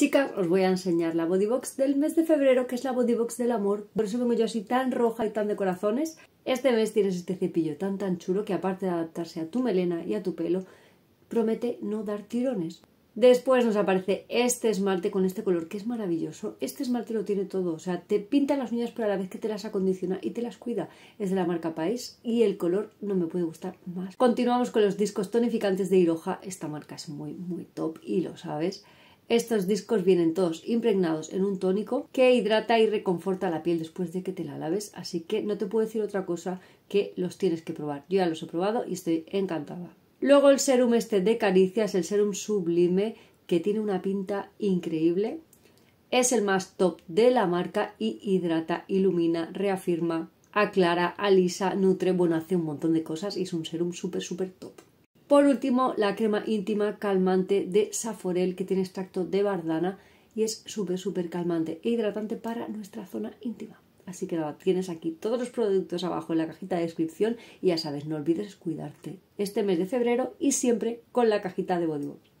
Chicas, os voy a enseñar la body box del mes de febrero, que es la box del amor. Por eso vengo yo así tan roja y tan de corazones. Este mes tienes este cepillo tan tan chulo que aparte de adaptarse a tu melena y a tu pelo, promete no dar tirones. Después nos aparece este esmalte con este color que es maravilloso. Este esmalte lo tiene todo, o sea, te pinta las uñas pero a la vez que te las acondiciona y te las cuida. Es de la marca País y el color no me puede gustar más. Continuamos con los discos tonificantes de iroja. Esta marca es muy muy top y lo sabes. Estos discos vienen todos impregnados en un tónico que hidrata y reconforta la piel después de que te la laves, así que no te puedo decir otra cosa que los tienes que probar. Yo ya los he probado y estoy encantada. Luego el serum este de caricias, el serum sublime, que tiene una pinta increíble. Es el más top de la marca y hidrata, ilumina, reafirma, aclara, alisa, nutre, bueno, hace un montón de cosas y es un serum súper, súper top. Por último, la crema íntima calmante de Saforel que tiene extracto de bardana y es súper, súper calmante e hidratante para nuestra zona íntima. Así que nada, tienes aquí todos los productos abajo en la cajita de descripción y ya sabes, no olvides cuidarte este mes de febrero y siempre con la cajita de Bodybot.